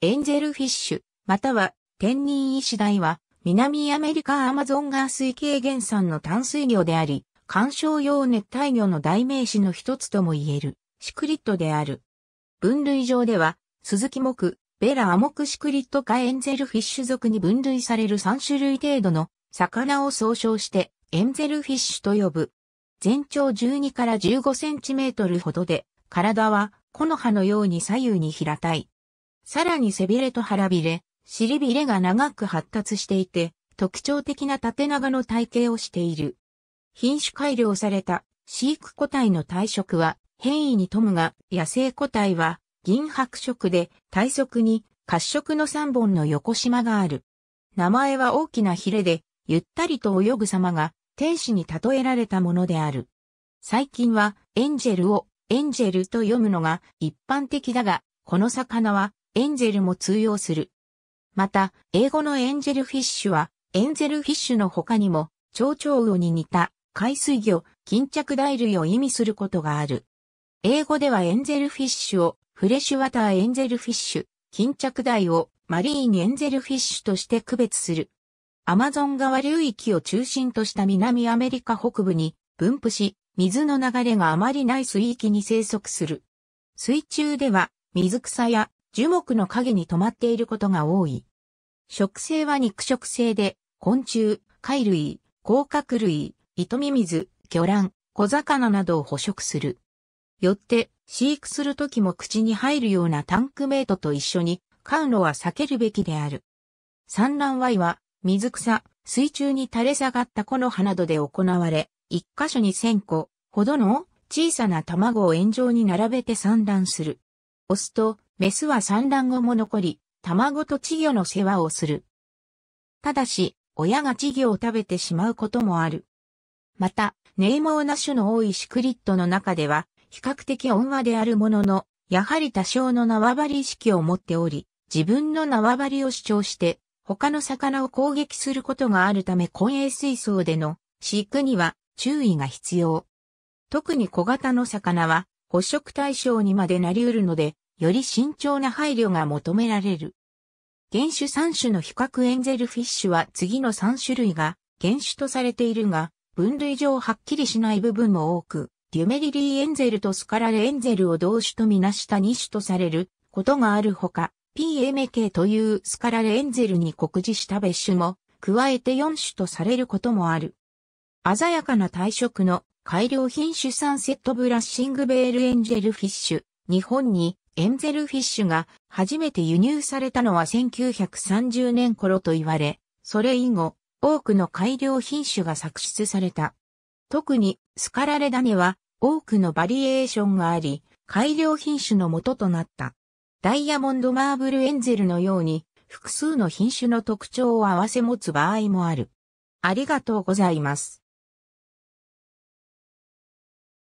エンゼルフィッシュ、または天人医師。鯛は、南アメリカアマゾン川水系原産の淡水魚であり、観賞用熱帯魚の代名詞の一つとも言える、シクリットである。分類上では、鈴木木、ベラアモクシクリットかエンゼルフィッシュ属に分類される3種類程度の魚を総称してエンゼルフィッシュと呼ぶ。全長12から15センチメートルほどで、体は木の葉のように左右に平たい、さらに背びれと腹びれ、尻びれが長く発達していて、特徴的な縦長の体型をしている。品種改良された飼育個体の体色は変異に富むが、野生個体は銀白色で体側に褐色の3本の横縞がある。名前は大きなヒレで、ゆったりと泳ぐ様が天使に例えられたものである。最近はエンジェルをエンジェルと読むのが一般的だが、この魚はエンゼルも通用する。また、英語のエンジェルフィッシュは、エンゼルフィッシュの他にも、蝶々魚に似た海水魚、巾着大類を意味することがある。英語ではエンゼルフィッシュをフレッシュワターエンゼルフィッシュ、巾着大をマリーンエンゼルフィッシュとして区別する。アマゾン川流域を中心とした南アメリカ北部に分布し、水の流れがあまりない水域に生息する。水中では水草や樹木の影に止まっていることが多い。植生は肉食性で、昆虫、貝類、甲殻類、糸ミミズ、魚卵、小魚などを捕食する。よって、飼育するときも口に入るようなタンクメイトと一緒に飼うのは避けるべきである。産卵ワイは、水草、水中に垂れ下がった木の葉などで行われ、一箇所に千個ほどの小さな卵を円状に並べて産卵する。オスとメスは産卵後も残り、卵と稚魚の世話をする。ただし、親が稚魚を食べてしまうこともある。また、ネイモーナ種の多いシクリットの中では、比較的温和であるものの、やはり多少の縄張り意識を持っており、自分の縄張りを主張して、他の魚を攻撃することがあるため混泳水槽での飼育には注意が必要。特に小型の魚は捕食対象にまでなり得るので、より慎重な配慮が求められる。原種3種の比較エンゼルフィッシュは次の3種類が原種とされているが、分類上はっきりしない部分も多く、デュメリリーエンゼルとスカラレエンゼルを同種とみなした2種とされることがあるほか、PMK というスカラレエンゼルに酷似した別種も、加えて4種とされることもある。鮮やかな体色の改良品種サンセットブラッシングベールエンジェルフィッシュ、日本にエンゼルフィッシュが初めて輸入されたのは1930年頃と言われ、それ以後、多くの改良品種が作出された。特に、スカラレダネは多くのバリエーションがあり、改良品種の元となった。ダイヤモンドマーブルエンゼルのように、複数の品種の特徴を合わせ持つ場合もある。ありがとうございます。